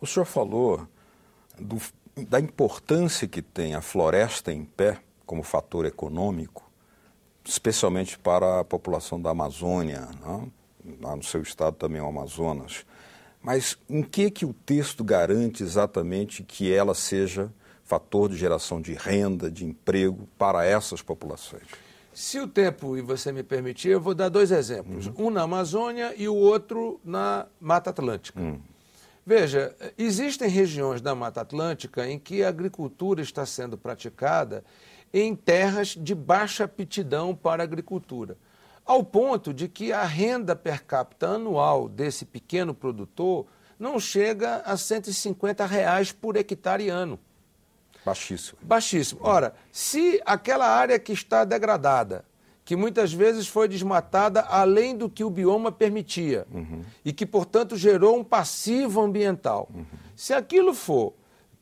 O senhor falou do, da importância que tem a floresta em pé como fator econômico, especialmente para a população da Amazônia, não? Né? lá no seu estado também é o Amazonas. Mas em que que o texto garante exatamente que ela seja fator de geração de renda, de emprego para essas populações? Se o tempo e você me permitir, eu vou dar dois exemplos. Uhum. Um na Amazônia e o outro na Mata Atlântica. Uhum. Veja, existem regiões da Mata Atlântica em que a agricultura está sendo praticada em terras de baixa aptidão para a agricultura, ao ponto de que a renda per capita anual desse pequeno produtor não chega a 150 reais por hectare ano. Baixíssimo. Baixíssimo. Ora, se aquela área que está degradada que muitas vezes foi desmatada além do que o bioma permitia uhum. e que, portanto, gerou um passivo ambiental. Uhum. Se aquilo for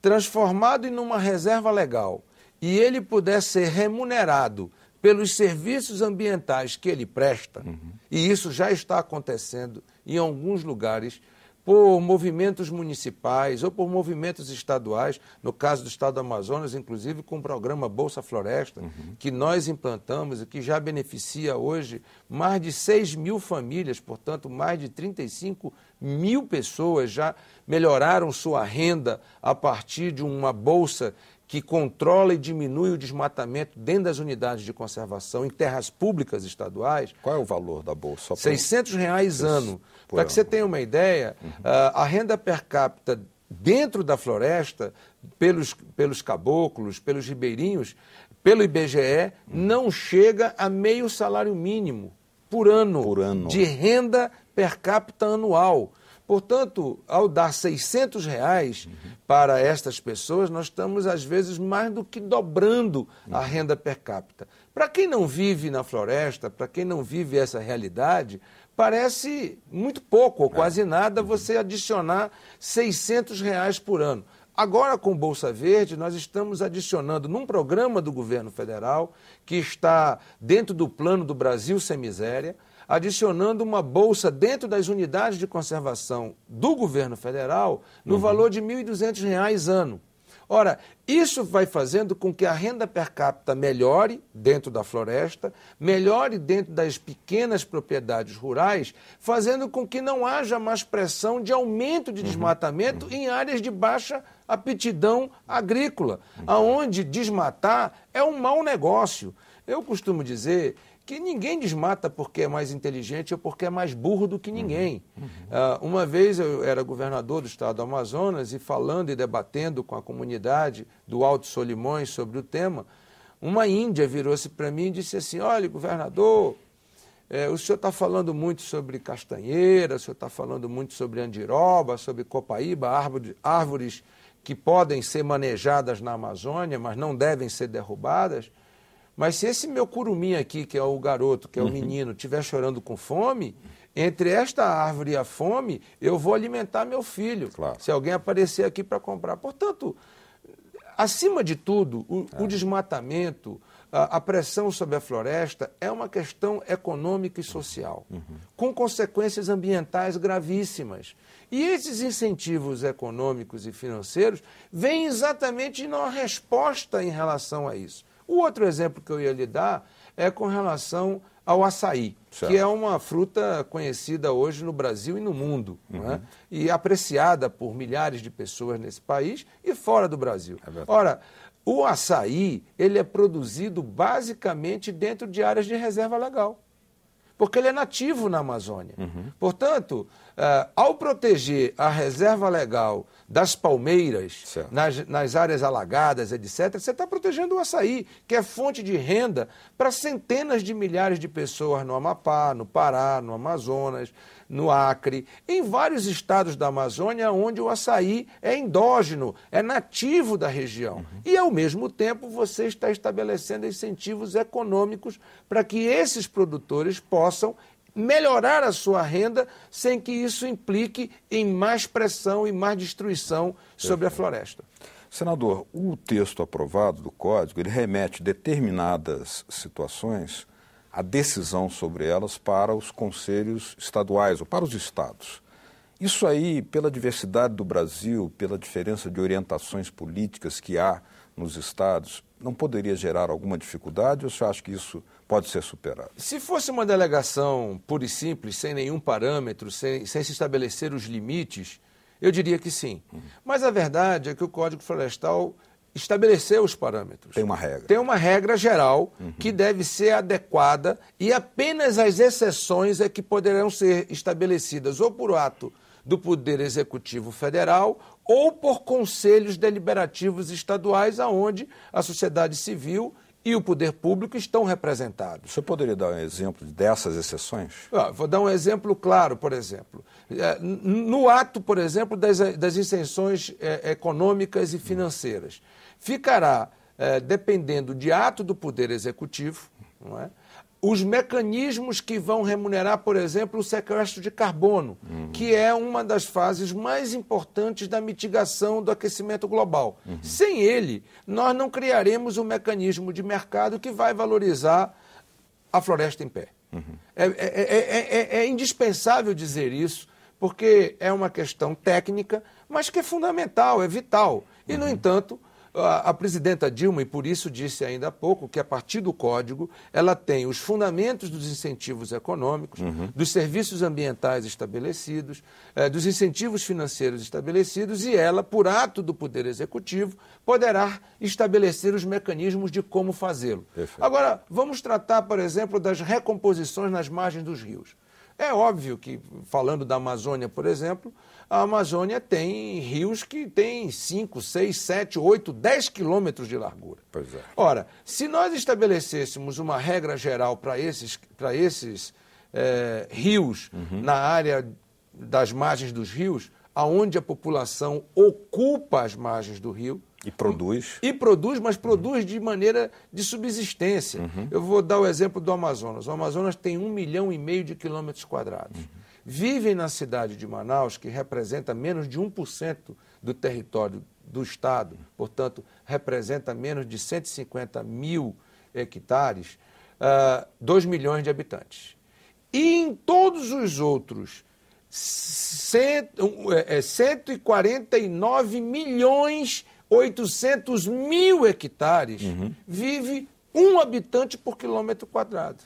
transformado em uma reserva legal e ele puder ser remunerado pelos serviços ambientais que ele presta, uhum. e isso já está acontecendo em alguns lugares por movimentos municipais ou por movimentos estaduais, no caso do estado do Amazonas, inclusive com o programa Bolsa Floresta, uhum. que nós implantamos e que já beneficia hoje mais de 6 mil famílias, portanto, mais de 35 mil pessoas já melhoraram sua renda a partir de uma bolsa que controla e diminui o desmatamento dentro das unidades de conservação em terras públicas estaduais. Qual é o valor da bolsa? Só 600 reais por... ano. Para que você é tenha uma ideia, uhum. Ah, a renda per capita dentro da floresta, pelos, pelos caboclos, pelos ribeirinhos, pelo IBGE, uhum. não chega a meio salário mínimo por ano, por ano. de renda per capita anual. Portanto, ao dar 600 reais uhum. para estas pessoas, nós estamos, às vezes, mais do que dobrando uhum. a renda per capita. Para quem não vive na floresta, para quem não vive essa realidade, parece muito pouco ou é. quase nada uhum. você adicionar 600 reais por ano. Agora, com Bolsa Verde, nós estamos adicionando num programa do governo federal, que está dentro do plano do Brasil Sem Miséria, adicionando uma bolsa dentro das unidades de conservação do governo federal no uhum. valor de R$ 1.200 ano. Ora, isso vai fazendo com que a renda per capita melhore dentro da floresta, melhore dentro das pequenas propriedades rurais, fazendo com que não haja mais pressão de aumento de uhum. desmatamento uhum. em áreas de baixa aptidão agrícola, aonde desmatar é um mau negócio. Eu costumo dizer que ninguém desmata porque é mais inteligente ou porque é mais burro do que ninguém. Uhum. Uh, uma vez eu era governador do estado do Amazonas e falando e debatendo com a comunidade do Alto Solimões sobre o tema, uma índia virou-se para mim e disse assim: Olha, governador, é, o senhor está falando muito sobre castanheira, o senhor está falando muito sobre andiroba, sobre copaíba, árvore, árvores que podem ser manejadas na Amazônia, mas não devem ser derrubadas. Mas se esse meu curumim aqui, que é o garoto, que é o uhum. menino, estiver chorando com fome, entre esta árvore e a fome, eu vou alimentar meu filho. Claro. Se alguém aparecer aqui para comprar. Portanto, acima de tudo, o, é. o desmatamento, a, a, pressão sobre a floresta é uma questão econômica e social, uhum. com consequências ambientais gravíssimas. E esses incentivos econômicos e financeiros vêm exatamente em uma resposta em relação a isso. O outro exemplo que eu ia lhe dar é com relação ao açaí, certo. que é uma fruta conhecida hoje no Brasil e no mundo, é? uhum. né? e apreciada por milhares de pessoas nesse país e fora do Brasil. É Ora, o açaí ele é produzido basicamente dentro de áreas de reserva legal, porque ele é nativo na Amazônia. Uhum. Portanto, Uh, ao proteger a reserva legal das palmeiras, nas, nas áreas alagadas, etc., você está protegendo o açaí, que é fonte de renda para centenas de milhares de pessoas no Amapá, no Pará, no Amazonas, no Acre, em vários estados da Amazônia onde o açaí é endógeno, é nativo da região. Uhum. E, ao mesmo tempo, você está estabelecendo incentivos econômicos para que esses produtores possam melhorar a sua renda sem que isso implique em mais pressão e mais destruição sobre a floresta. Senador, o texto aprovado do código ele remete determinadas situações a decisão sobre elas para os conselhos estaduais ou para os estados. Isso aí, pela diversidade do Brasil, pela diferença de orientações políticas que há nos estados, não poderia gerar alguma dificuldade ou você acha que isso pode ser superado? Se fosse uma delegação pura e simples, sem nenhum parâmetro, sem, sem se estabelecer os limites, eu diria que sim. Uhum. Mas a verdade é que o Código Florestal estabeleceu os parâmetros. Tem uma regra. Tem uma regra geral uhum. que deve ser adequada e apenas as exceções é que poderão ser estabelecidas ou por ato do Poder Executivo Federal ou por conselhos deliberativos estaduais, aonde a sociedade civil e o poder público estão representados. Você poderia dar um exemplo dessas exceções? Ah, vou dar um exemplo claro, por exemplo. É, no ato, por exemplo, das, das isenções é, econômicas e financeiras, ficará, é, dependendo de ato do Poder Executivo, não é? os mecanismos que vão remunerar, por exemplo, o sequestro de carbono, uhum. que é uma das fases mais importantes da mitigação do aquecimento global. Uhum. Sem ele, nós não criaremos um mecanismo de mercado que vai valorizar a floresta em pé. Uhum. É é é, é, é, é, é indispensável dizer isso, porque é uma questão técnica, mas que é fundamental, é vital. E, no uhum. entanto, a, presidenta Dilma, e por isso disse ainda há pouco, que a partir do Código ela tem os fundamentos dos incentivos econômicos, uhum. dos serviços ambientais estabelecidos, eh, dos incentivos financeiros estabelecidos, e ela, por ato do Poder Executivo, poderá estabelecer os mecanismos de como fazê-lo. Agora, vamos tratar, por exemplo, das recomposições nas margens dos rios. É óbvio que, falando da Amazônia, por exemplo, a Amazônia tem rios que têm 5, 6, 7, 8, 10 quilômetros de largura. Pois é. Ora, se nós estabelecêssemos uma regra geral para esses, pra esses é, rios uhum. na área das margens dos rios, aonde a população ocupa as margens do rio. E produz. E produz, mas produz uhum. de maneira de subsistência. Uhum. Eu vou dar o exemplo do Amazonas. O Amazonas tem um milhão e meio de quilômetros quadrados. Uhum. Vivem na cidade de Manaus, que representa menos de 1% do território do Estado, portanto, representa menos de 150 mil hectares, uh, ah, 2 milhões de habitantes. E em todos os outros 149 é, é, milhões 800 mil hectares uhum. vive um habitante por quilômetro quadrado.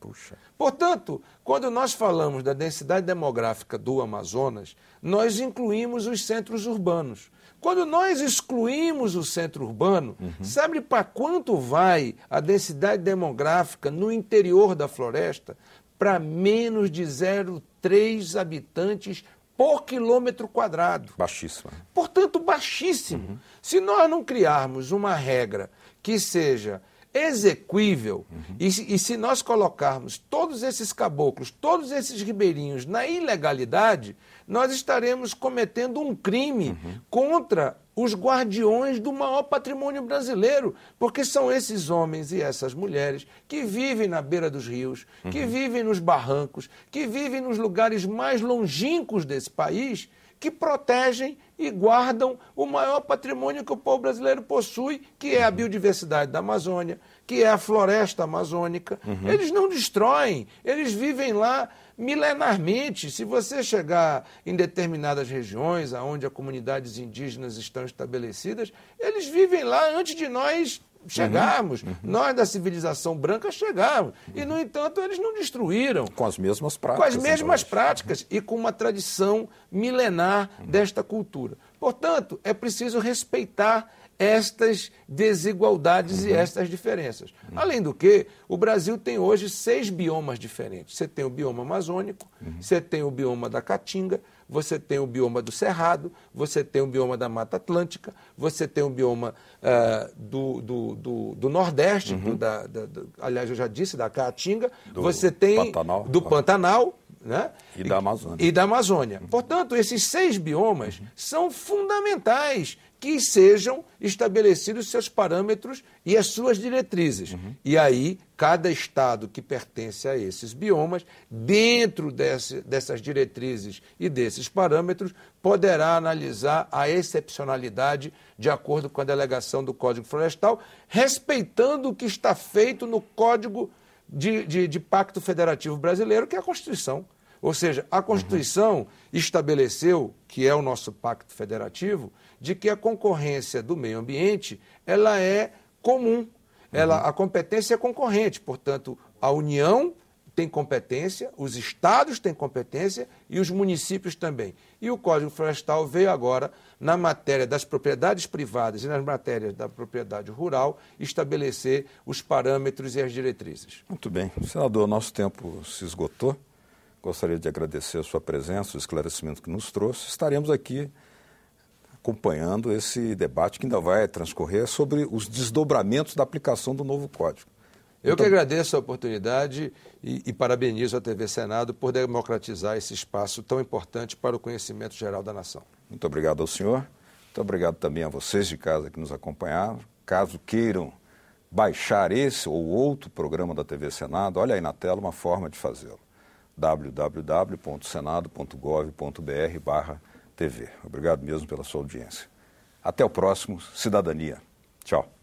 Puxa. Portanto, quando nós falamos da densidade demográfica do Amazonas, nós incluímos os centros urbanos. Quando nós excluímos o centro urbano, uhum. sabe para quanto vai a densidade demográfica no interior da floresta? Para menos de 0,3%. 3 habitantes por quilômetro quadrado. Baixíssima. Portanto, baixíssimo. Uhum. Se nós não criarmos uma regra que seja execuível, uhum. e, e, se nós colocarmos todos esses caboclos, todos esses ribeirinhos na ilegalidade, nós estaremos cometendo um crime uhum. contra os guardiões do maior patrimônio brasileiro, porque são esses homens e essas mulheres que vivem na beira dos rios, que uhum. vivem nos barrancos, que vivem nos lugares mais longínquos desse país, que protegem e guardam o maior patrimônio que o povo brasileiro possui, que é a uhum. biodiversidade da Amazônia, que é a floresta amazônica. Uhum. Eles não destroem, eles vivem lá milenarmente. Se você chegar em determinadas regiões onde as comunidades indígenas estão estabelecidas, eles vivem lá antes de nós chegarmos. Uhum. Uhum. Nós da civilização branca chegamos. Uhum. E, no entanto, eles não destruíram. Com as mesmas práticas. Com as mesmas então, práticas e com uma tradição milenar uhum. desta cultura. Portanto, é preciso respeitar estas desigualdades uhum. e estas diferenças. Uhum. Além do que, o Brasil tem hoje seis biomas diferentes. Você tem o bioma amazônico, uhum. você tem o bioma da Caatinga, você tem o bioma do Cerrado, você tem o bioma da Mata Atlântica, você tem o bioma uh, do, do, do, do, Nordeste, uhum. do, da, da, do, aliás, eu já disse, da Caatinga, você tem Pantanal, do Pantanal. Né? E da Amazônia. E da Amazônia. Uhum. Portanto, esses seis biomas uhum. são fundamentais que sejam estabelecidos seus parâmetros e as suas diretrizes. Uhum. E aí, cada estado que pertence a esses biomas, dentro desse, dessas diretrizes e desses parâmetros, poderá analisar a excepcionalidade de acordo com a delegação do Código Florestal, respeitando o que está feito no Código de, de, de Pacto Federativo Brasileiro, que é a Constituição. Ou seja, a Constituição uhum. estabeleceu, que é o nosso pacto federativo, de que a concorrência do meio ambiente ela é comum. Ela, uhum. A competência é concorrente, portanto, a União tem competência, os estados têm competência e os municípios também. E o Código Florestal veio agora, na matéria das propriedades privadas e nas matérias da propriedade rural, estabelecer os parâmetros e as diretrizes. Muito bem. Senador, nosso tempo se esgotou. Gostaria de agradecer a sua presença, o esclarecimento que nos trouxe. Estaremos aqui acompanhando esse debate que ainda vai transcorrer sobre os desdobramentos da aplicação do novo código. Eu então... que agradeço a oportunidade e, e parabenizo a TV Senado por democratizar esse espaço tão importante para o conhecimento geral da nação. Muito obrigado ao senhor. Muito obrigado também a vocês de casa que nos acompanharam. Caso queiram baixar esse ou outro programa da TV Senado, olha aí na tela uma forma de fazê-lo www.senado.gov.br/tv. Obrigado mesmo pela sua audiência. Até o próximo Cidadania. Tchau.